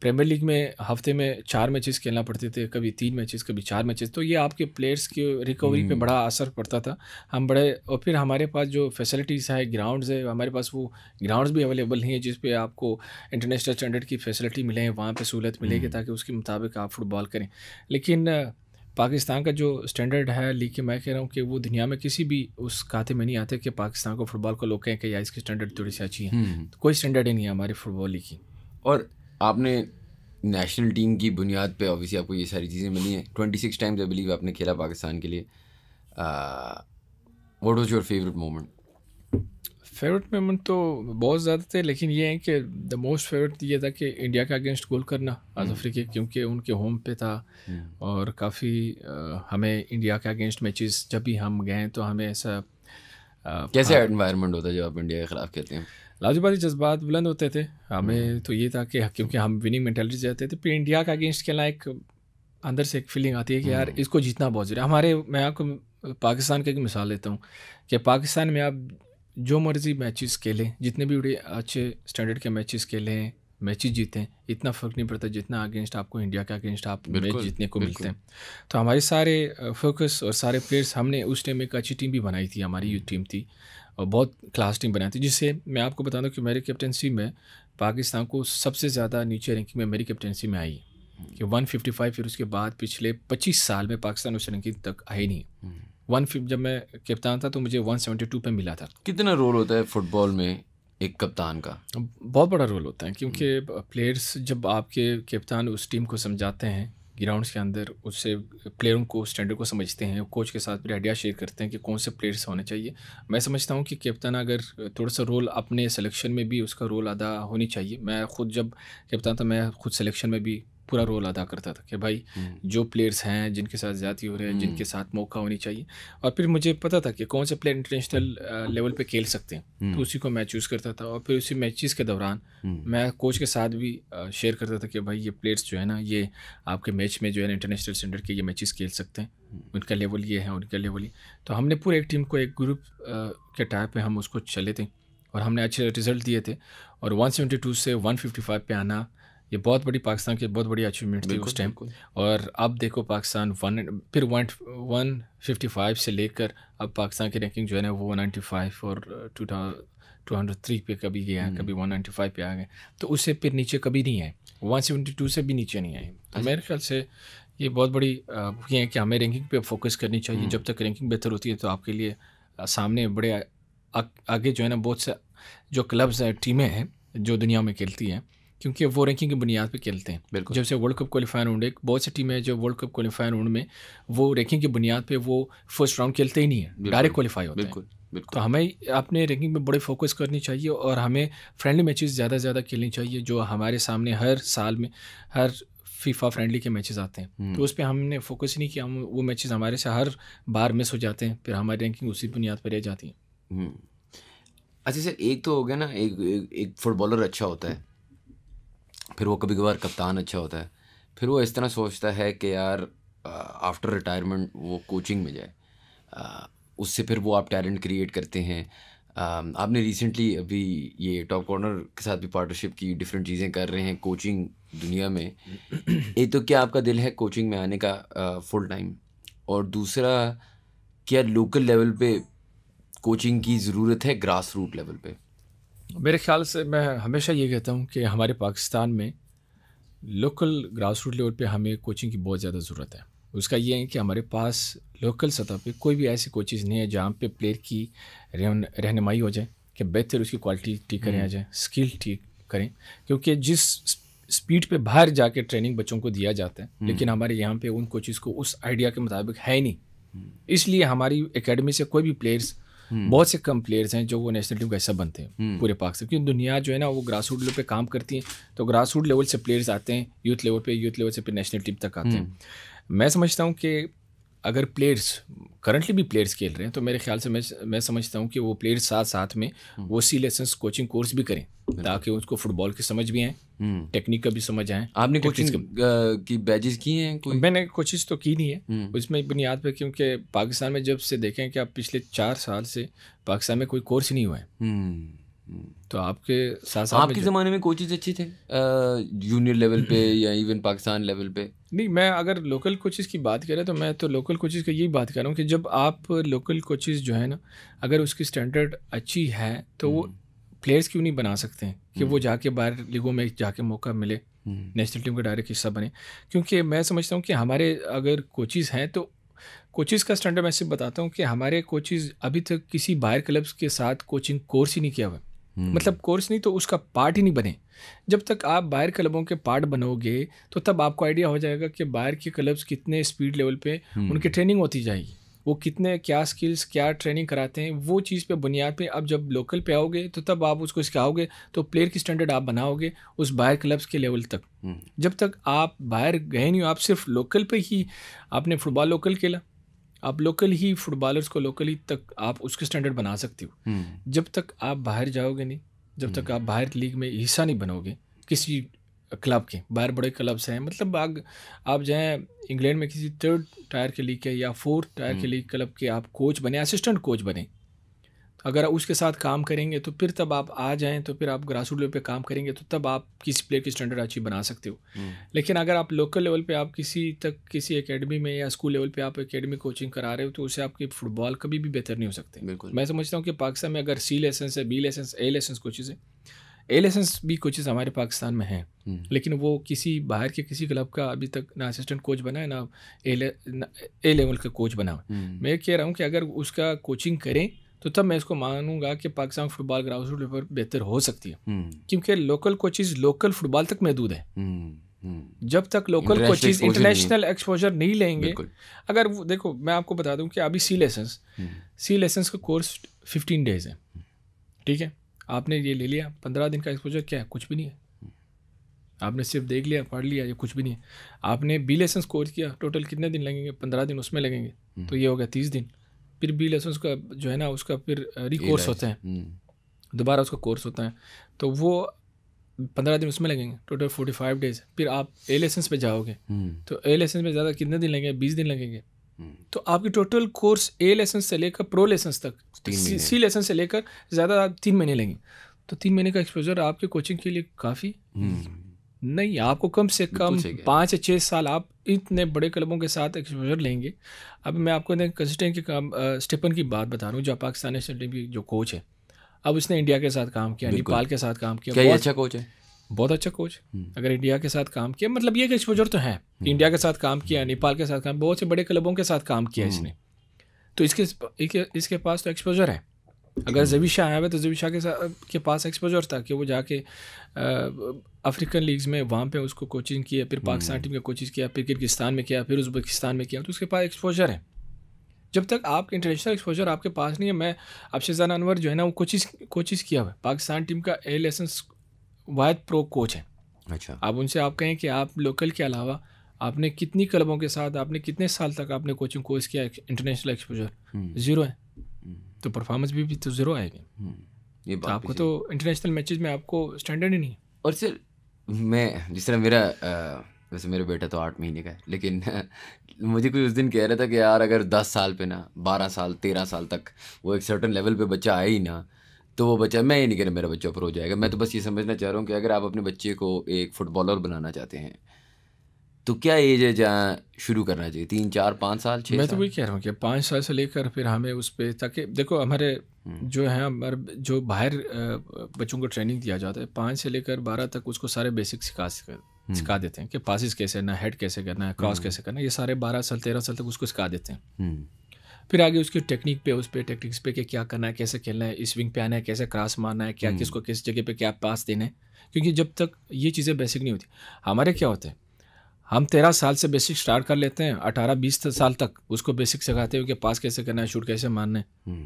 प्रीमियर लीग में हफ्ते में चार मैचेस खेलना पड़ते थे कभी तीन मैचेस कभी चार मैचेस तो ये आपके प्लेयर्स की रिकवरी पे हम्म। बड़ा असर पड़ता था हम बड़े और फिर हमारे पास जो फैसिलिटीज़ है ग्राउंड्स है हमारे पास वो ग्राउंड्स भी अवेलेबल नहीं है जिस पे आपको इंटरनेशनल स्टैंडर्ड की फैसिलिटी मिले वहाँ पर सहूलत मिलेगी ताकि उसके मुताबिक मुताबिक आप फुटबॉल करें लेकिन पाकिस्तान का जो स्टैंडर्ड है लेकिन मैं कह रहा हूँ कि वो दुनिया में किसी भी उस खाते में नहीं आते कि पाकिस्तान को फुटबॉल को लोग कहें कि यार इसकी स्टैंडर्ड थोड़ी सी अच्छी है हम्म। तो कोई स्टैंडर्ड ही नहीं है हमारी फुटबॉल लीग की और आपने नेशनल टीम की बुनियाद पे ऑब्वियसली आपको ये सारी चीज़ें मिली हैं twenty six times I believe आपने खेला पाकिस्तान के लिए what was your favourite moment favourite moment तो बहुत ज़्यादा थे लेकिन ये है कि द मोस्ट फेवरेट ये था कि इंडिया का अगेंस्ट गोल करना आज hmm. अफ्रीके क्योंकि उनके होम पे था hmm. और काफ़ी हमें इंडिया के अगेंस्ट मैचेस जब भी हम गए तो हमें ऐसा आ, कैसे एनवायरनमेंट होता है जब आप इंडिया के ख़िलाफ़ खेलते हैं लाजोबाजी जज्बात बुलंद होते थे हमें hmm. तो ये था कि क्योंकि हम विनिंग मैंटेलिटी जाते थे फिर इंडिया का अगेंस्ट खेलना एक अंदर से एक फीलिंग आती है कि यार इसको जीतना बहुत ज़रूरी है हमारे मैं आपको पाकिस्तान का एक मिसाल देता हूँ कि पाकिस्तान में आप जो मर्ज़ी मैचेस खेलें जितने भी बड़े अच्छे स्टैंडर्ड के मैचेस खेलें मैचेस जीतें इतना फ़र्क नहीं पड़ता जितना अगेंस्ट आपको इंडिया के अगेंस्ट आप मैच जीतने को मिलते हैं तो हमारे सारे फोकस और सारे प्लेयर्स हमने उस टाइम एक अच्छी टीम भी बनाई थी हमारी यूथ टीम थी और बहुत क्लास टीम बनाई थी जिससे मैं आपको बता दूँ कि मेरी कैप्टनसी में पाकिस्तान को सबसे ज़्यादा नीचे रैंकिंग में मेरी कैप्टनसी में आई कि 155 फिर उसके बाद पिछले 25 साल में पाकिस्तान उस रैंकिंग तक आई नहीं हम्म। वन जब मैं कप्तान था तो मुझे वन सेवेंटी टू पर मिला था कितना रोल होता है फुटबॉल में एक कप्तान का बहुत बड़ा रोल होता है क्योंकि प्लेयर्स जब आपके कप्तान उस टीम को समझाते हैं ग्राउंड्स के अंदर उससे प्लेयरों को स्टैंडर्ड को समझते हैं कोच के साथ भी आइडिया शेयर करते हैं कि कौन से प्लेयर्स होने चाहिए मैं समझता हूँ कि कप्तान अगर थोड़ा सा रोल अपने सिलेक्शन में भी उसका रोल अदा होनी चाहिए मैं खुद जब कप्तान था मैं खुद सिलेक्शन में भी पूरा रोल अदा करता था कि भाई हम्म। जो प्लेयर्स हैं जिनके साथ ज़्यादा हो रहे हैं जिनके हम्म। साथ मौका होनी चाहिए और फिर मुझे पता था कि कौन से प्लेयर इंटरनेशनल लेवल पे खेल सकते हैं तो हम्म। उसी को मैं चूज़ करता था और फिर उसी मैचेस के दौरान मैं कोच के साथ भी शेयर करता था कि भाई ये प्लेयर्स जो है ना ये आपके मैच में जो है ना इंटरनेशनल स्टैंडर्ड के ये मैचेस खेल सकते हैं उनका लेवल ये है उनका लेवल ये तो हमने पूरे एक टीम को एक ग्रुप के टाइप में हम उसको चले थे और हमने अच्छे रिजल्ट दिए थे और वन से वन पे आना ये बहुत बड़ी पाकिस्तान की बहुत बड़ी अचीवमेंट थी उस टाइम और अब देखो पाकिस्तान वन फिर वन वन फिफ्टी फाइव से लेकर अब पाकिस्तान की रैंकिंग जो है ना वो वन नाइन्टी फाइव और टू टू हंड्रेड थ्री पे कभी गया हम्म। कभी वन नाइन्टी फाइव पे आ गए तो उससे फिर नीचे कभी नहीं आए वन सेवेंटी टू से भी नीचे नहीं आए तो मेरे ख्याल से ये बहुत बड़ी uh, ये है कि हमें रैंकिंग पे फोकस करनी चाहिए हम्म। जब तक रैंकिंग बेहतर होती है तो आपके लिए uh, सामने बड़े आगे जो है ना बहुत से जो क्लब्स हैं टीमें हैं जो दुनिया में खेलती हैं क्योंकि वो रैंकिंग की बुनियाद पर खेलते हैं बिल्कुल जब से वर्ल्ड कप क्वालिफायर राउंड एक बहुत सी है जो वर्ल्ड कप क्वालिफायर राउंड में वो रैंकिंग की बुनियाद पर वो फर्स्ट राउंड खेलते ही नहीं है डायरेक्ट क्वालिफाई होते बिल्कुल तो हमें अपने रैंकिंग में बड़े फोकस करनी चाहिए और हमें फ्रेंडली मैचेस ज़्यादा से ज़्यादा खेलनी चाहिए जो हमारे सामने हर साल में हर फीफा फ्रेंडली के मैचेस आते हैं हम्म। तो उस पर हमने फोकस नहीं किया हम वो मैचेस हमारे से हर बार मिस हो जाते हैं फिर हमारी रैंकिंग उसी बुनियाद पर रह जाती है हम्म। अच्छा सर एक तो हो गया ना एक एक, एक फुटबॉलर अच्छा होता है फिर वो कभी कभार कप्तान अच्छा होता है फिर वो इस तरह सोचता है कि यार आफ्टर रिटायरमेंट वो कोचिंग में जाए आ, उससे फिर वो आप टैलेंट क्रिएट करते हैं आ, आपने रिसेंटली अभी ये टॉप कॉर्नर के साथ भी पार्टनरशिप की डिफरेंट चीज़ें कर रहे हैं कोचिंग दुनिया में एक तो क्या आपका दिल है कोचिंग में आने का आ, फुल टाइम और दूसरा क्या लोकल लेवल पे कोचिंग की ज़रूरत है ग्रास रूट लेवल पे मेरे ख्याल से मैं हमेशा ये कहता हूँ कि हमारे पाकिस्तान में लोकल ग्रास रूट लेवल पे हमें कोचिंग की बहुत ज़्यादा ज़रूरत है उसका ये है कि हमारे पास लोकल सतह पे कोई भी ऐसी कोचिज़ नहीं है जहाँ पे प्लेयर की रहनुमाई हो जाए कि बेहतर उसकी क्वालिटी ठीक करें आ हम्म। जाए स्किल ठीक करें क्योंकि जिस स्पीड पे बाहर जाके ट्रेनिंग बच्चों को दिया जाता है हम्म। लेकिन हमारे यहाँ पे उन कोचिज़ को उस आइडिया के मुताबिक है नहीं हम्म। इसलिए हमारी एकेडमी से कोई भी प्लेयर्स हम्म। बहुत से कम प्लेयर्स हैं जो वो नेशनल टीम का हिस्सा बनते हैं हम्म। पूरे पाकिस्तान क्योंकि दुनिया जो है ना वो ग्रास रूट लेवल पे काम करती है तो ग्रास रूट लेवल से प्लेयर्स आते हैं यूथ लेवल पे यूथ लेवल से फिर नेशनल टीम तक आते हैं हम्म। मैं समझता हूँ कि अगर प्लेयर्स करंटली भी प्लेयर्स खेल रहे हैं तो मेरे ख्याल से मैं मैं समझता हूँ कि वो प्लेयर्स साथ साथ में हम्म। वो सी लेसन कोचिंग कोर्स भी करें ताकि उसको फुटबॉल की समझ भी आए टेक्निक हम्म। का भी समझ आए आपने कोचिंग की बैजेस की हैं कोई मैंने कोशिश तो की नहीं है हम्म। उसमें बुनियाद पर क्योंकि पाकिस्तान में जब से देखें कि आप पिछले चार साल से पाकिस्तान में कोई कोर्स नहीं हुआ है तो आपके साथ साथ आपके ज़माने में कोचेज अच्छे थे जूनियर लेवल पे या इवन पाकिस्तान लेवल पे नहीं मैं अगर लोकल कोचेज़ की बात करें तो मैं तो लोकल कोचेज़ का यही बात कर रहा हूँ कि जब आप लोकल कोचेज़ जो है ना अगर उसकी स्टैंडर्ड अच्छी है तो वो प्लेयर्स हम्म। क्यों नहीं बना सकते हैं कि वो हम्म। जाके बाहर लीगों में जाके मौका मिले नेशनल टीम हम्म। का डायरेक्ट हिस्सा बने क्योंकि मैं समझता हूँ कि हमारे अगर कोचेज़ हैं तो कोचिज़ का स्टैंडर्ड मैं सिर्फ बताता हूँ कि हमारे कोचिज़ अभी तक किसी बाहर क्लब्स के साथ कोचिंग कोर्स ही नहीं किया हुआ हम्म। मतलब कोर्स नहीं तो उसका पार्ट ही नहीं बने जब तक आप बायर क्लबों के पार्ट बनोगे तो तब आपको आइडिया हो जाएगा कि बायर के क्लब्स कितने स्पीड लेवल पे हम्म। उनकी ट्रेनिंग होती जाएगी वो कितने क्या स्किल्स क्या ट्रेनिंग कराते हैं वो चीज़ पे बुनियाद पे अब जब लोकल पे आओगे तो तब आप उसको सिखाओगे तो प्लेयर की स्टैंडर्ड आप बनाओगे उस बायर क्लब्स के लेवल तक हम्म। जब तक आप बाहर गए नहीं हो आप सिर्फ लोकल पे ही आपने फुटबॉल लोकल खेला आप लोकल ही फुटबॉलर्स को लोकली तक आप उसके स्टैंडर्ड बना सकते हो हम्म। जब तक आप बाहर जाओगे नहीं जब तक हम्म। आप बाहर लीग में हिस्सा नहीं बनोगे किसी क्लब के बाहर बड़े क्लब्स हैं मतलब आग आप जाएँ इंग्लैंड में किसी थर्ड टायर के लीग के या फोर्थ टायर के लीग हम्म। क्लब के आप कोच बने असिस्टेंट कोच बने अगर उसके साथ काम करेंगे तो फिर तब आप आ जाएं तो फिर आप ग्रास रूट लेवल पे काम करेंगे तो तब आप किसी प्लेयर की स्टैंडर्ड अच्छी बना सकते हो हम्म। लेकिन अगर आप लोकल लेवल पे आप किसी तक किसी एकेडमी में या स्कूल लेवल पे आप एकेडमी कोचिंग करा रहे हो तो उसे आपकी फुटबॉल कभी भी बेहतर नहीं हो सकते मैं समझता हूँ कि पाकिस्तान में अगर सी लेसेंस है B licence A licence coaches है ए लेसेंस भी कोचेज़ हमारे पाकिस्तान में हैं हम्म। लेकिन वो किसी बाहर के किसी क्लब का अभी तक ना असिस्टेंट कोच बना है ना ए लेवल का कोच बना हम्म। मैं कह रहा हूँ कि अगर उसका कोचिंग करें तो तब मैं इसको मानूंगा कि पाकिस्तान फुटबॉल ग्राउंड रूट पर बेहतर हो सकती है हम्म। क्योंकि लोकल कोचिज लोकल फुटबॉल तक महदूद है हम्म, हम्म। जब तक लोकल कोचिज इंटरनेशनल एक्सपोजर नहीं लेंगे अगर वो देखो मैं आपको बता दूं कि अभी सी लेसेंस सी लेसेंस का कोर्स फिफ्टीन डेज है ठीक है आपने ये ले लिया पंद्रह दिन का एक्सपोजर क्या है कुछ भी नहीं है आपने सिर्फ देख लिया पढ़ लिया ये कुछ भी नहीं है आपने बी लेसेंस कोर्स किया टोटल कितने दिन लगेंगे पंद्रह दिन उसमें लगेंगे तो ये हो गया तीस दिन फिर बी लेसन उसका जो है ना उसका फिर रिकोर्स होता है दोबारा उसका कोर्स होता है तो वो पंद्रह दिन उसमें लगेंगे टोटल फोर्टी फाइव डेज फिर आप ए लेसेंस पे जाओगे हम्म। तो ए लेसेंस में ज़्यादा कितने दिन लगेंगे बीस दिन लगेंगे हम्म। तो आपकी टोटल कोर्स ए लेसन से लेकर प्रो लेसन्स तक सी लेसन से लेकर ज़्यादा तीन महीने लगेंगे तो तीन महीने का एक्सपोजर आपके कोचिंग के लिए काफ़ी हम्म। नहीं आपको कम से कम पाँच या छः साल आप इतने बड़े क्लबों के साथ एक्सपोजर लेंगे अब मैं आपको कंसिस्टेंट के काम स्टेपन की बात बता रहा हूँ जो पाकिस्तानी टीम की जो कोच है अब उसने इंडिया के साथ काम किया नेपाल के साथ काम किया बहुत अच्छा कोच है बहुत अच्छा कोच हम्म। अगर इंडिया के साथ काम किया मतलब ये कि एक्सपोजर तो है इंडिया हम्म। के साथ काम किया नेपाल हम्म। के साथ काम बहुत से बड़े क्लबों के साथ काम किया इसने तो इसके इसके पास तो एक्सपोजर है अगर जबी शाह आया हुआ तो जबी शाह के साथ के पास एक्सपोजर था कि वो जाके अफ्रीकन लीग्स में वहाँ पे उसको कोचिंग किया फिर हम्म। पाकिस्तान टीम का कोचिंग किया फिर किर्गिस्तान में किया फिर उज्बेकिस्तान में किया तो उसके पास एक्सपोजर है जब तक आप इंटरनेशनल एक्सपोजर आपके पास नहीं है मैं अब शेजान अनवर जो है ना वो कोचिज कोचिज किया हुआ है पाकिस्तान टीम का ए लेसेंस वायद प्रो कोच है अच्छा अब उनसे आप कहें कि आप लोकल के अलावा आपने कितनी क्लबों के साथ आपने कितने साल तक आपने कोचिंग कोर्स किया इंटरनेशनल एक्सपोजर ज़ीरो है हम्म। हम्म। तो परफॉर्मेंस भी, भी तो ज़ीरो आएगी ये तो बात तो आपको तो इंटरनेशनल मैचेस में आपको स्टैंडर्ड ही नहीं और सर मैं जिस तरह मेरा आ, वैसे मेरा बेटा तो आठ महीने का है लेकिन मुझे कोई उस दिन कह रहा था कि यार अगर दस साल पे ना बारह साल तेरह साल तक वो एक सर्टन लेवल पे बच्चा आए ही ना तो वो बच्चा मैं ये नहीं कह रहा मेरा बच्चा ऊपर हो जाएगा मैं तो बस ये समझना चाह रहा हूँ कि अगर आप अपने बच्चे को एक फुटबॉलर बनाना चाहते हैं तो क्या एज है जहाँ शुरू करना चाहिए तीन चार पाँच साल छः मैं तो वही कह रहा हूँ कि पाँच साल से लेकर फिर हमें उस पर ताकि देखो हमारे हम्म। जो है हमारे जो बाहर बच्चों को ट्रेनिंग दिया जाता है पाँच से लेकर बारह तक उसको सारे बेसिक सिखा हम्म। सिखा देते हैं कि पासिस कैसे करना हेड कैसे करना है क्रॉस हम्म। कैसे करना है ये सारे बारह साल तेरह साल तक उसको सिखा देते हैं फिर आगे उसकी टेक्निक पे उस पर टेक्निक्स पे कि क्या करना है कैसे खेलना है स्विंग पे आना है कैसे क्रॉस मारना है क्या किसको किस जगह पे क्या पास देना है क्योंकि जब तक ये चीज़ें बेसिक नहीं होती हमारे क्या होते हैं हम तेरह साल से बेसिक स्टार्ट कर लेते हैं अठारह बीस साल तक उसको बेसिक सिखाते हुए कि पास कैसे करना है शूट कैसे मानना है हम्म।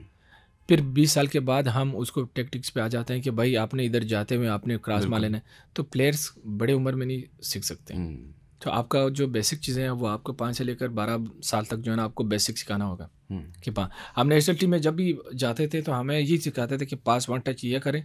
फिर बीस साल के बाद हम उसको टेक्टिक्स पे आ जाते हैं कि भाई आपने इधर जाते हुए आपने क्रॉस मार लेना है तो प्लेयर्स बड़े उम्र में नहीं सीख सकते हम्म। तो आपका जो बेसिक चीज़ें हैं वो आपको पाँच से लेकर बारह साल तक जो है ना आपको बेसिक सिखाना होगा हम्म। कि पाँ हम नेशनल टीम में जब भी जाते थे तो हमें ये सिखाते थे कि पास वन टच ये करें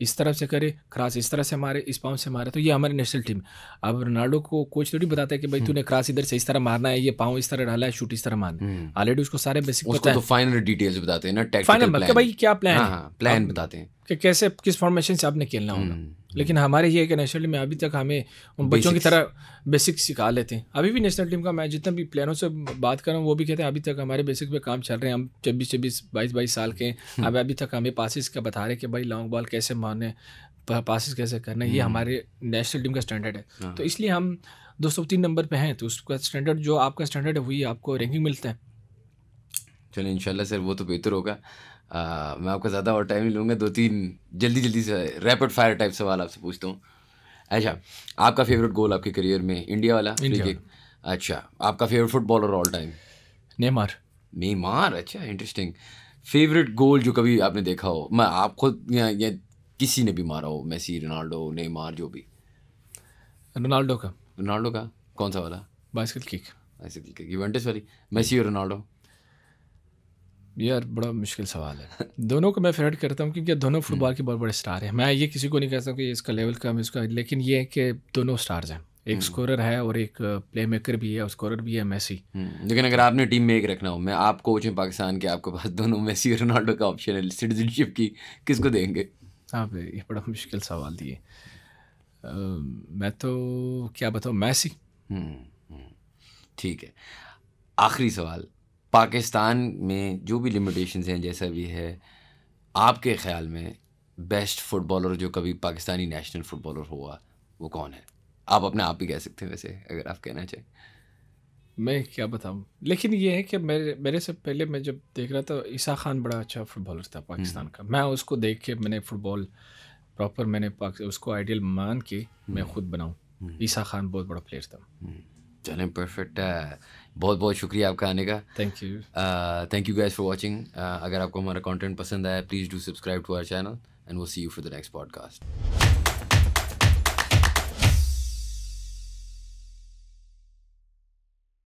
इस तरफ से करे क्रॉस इस तरह से मारे इस पाउंड से मारे तो ये हमारी नेशनल टीम अब रोनाल्डो को कोच थोड़ी बताता है कि भाई हम्म। तूने क्रॉस इधर से इस तरह मारना है ये पाँव इस तरह डाला है शूट इस तरह मारना है ऑलरेडी हम्म। उसको सारे बेसिक पता तो है फाइनल डिटेल्स बताते हैं ना मतलब भाई क्या प्लान हाँ, प्लान हाँ, बताते हैं कि कैसे किस फॉर्मेशन से आपने खेलना होगा हम्म, हम्म। लेकिन हमारे ये है कि नेशनल टीम में अभी तक हमें उन बच्चों की तरह बेसिक सिखा लेते हैं अभी भी नेशनल टीम का मैं जितना भी प्लेयरों से बात कर रहा हूँ वो भी कहते हैं अभी तक हमारे बेसिक पे काम चल रहे हैं हम छब्बीस छब्बीस बाईस बाईस साल के हम्म। अब अभी तक हमें पासिस का बता रहे हैं कि भाई लॉन्ग बॉल कैसे मारने पासिस कैसे करना ये हमारे नेशनल टीम का स्टैंडर्ड है हाँ। तो इसलिए हम दो सौ तीन नंबर पर हैं तो उसका स्टैंडर्ड जो आपका स्टैंडर्ड है वही आपको रैंकिंग मिलता है चलो इंशाल्लाह सर वो तो बेहतर होगा आ, मैं आपका ज़्यादा और टाइम नहीं लूँगा दो तीन जल्दी जल्दी से रैपिड फायर टाइप सवाल आपसे पूछता हूँ अच्छा आपका फेवरेट गोल आपके करियर में इंडिया वाला इंडिया अच्छा आपका favourite footballer all time Neymar Neymar अच्छा इंटरेस्टिंग फेवरेट गोल जो कभी आपने देखा हो मैं आप खुद या, या किसी ने भी मारा हो मैसी रोनाल्डो नेमार जो भी रोनाल्डो का रोनाल्डो का कौन सा वाला bicycle kick bicycle kick Juventus वाली मैसी और रोनाल्डो यार बड़ा मुश्किल सवाल है दोनों को मैं फेवरेट करता हूँ क्योंकि दोनों हम्म। फुटबॉल के बहुत बड़े स्टार हैं मैं ये किसी को नहीं कह सकता कि इसका लेवल कम है इसका लेकिन ये है कि दोनों स्टार्स हैं एक हम्म। स्कोरर है और एक प्ले मेकर भी है और स्कोरर भी है मेसी हम्म, लेकिन अगर आपने टीम में एक रखना हो मैं आप कोच हैं पाकिस्तान के आपके पास दोनों मेसी और रोनाल्डो का ऑप्शन है सिटीजनशिप की किसको देंगे आप ये बड़ा मुश्किल सवाल दिए मैं तो क्या बताऊँ मैसी ठीक है आखिरी सवाल पाकिस्तान में जो भी लिमिटेशंस हैं जैसा भी है आपके ख्याल में बेस्ट फुटबॉलर जो कभी पाकिस्तानी नेशनल फुटबॉलर हुआ वो कौन है आप अपने आप ही कह सकते हैं वैसे अगर आप कहना चाहें मैं क्या बताऊं लेकिन ये है कि मेरे मेरे से पहले मैं जब देख रहा था ईसा खान बड़ा अच्छा फुटबॉलर था पाकिस्तान हम्म। का मैं उसको देख के मैंने फुटबॉल प्रॉपर मैंने उसको आइडियल मान के हम्म। मैं खुद बनाऊँ हम्म। ईसा खान बहुत बड़ा प्लेयर था चलें परफेक्ट है बहुत बहुत शुक्रिया आपका आने का thank you thank you guys for watching अगर आपको हमारा कॉन्टेंट पसंद आया please do subscribe to our channel and वो see you for the next podcast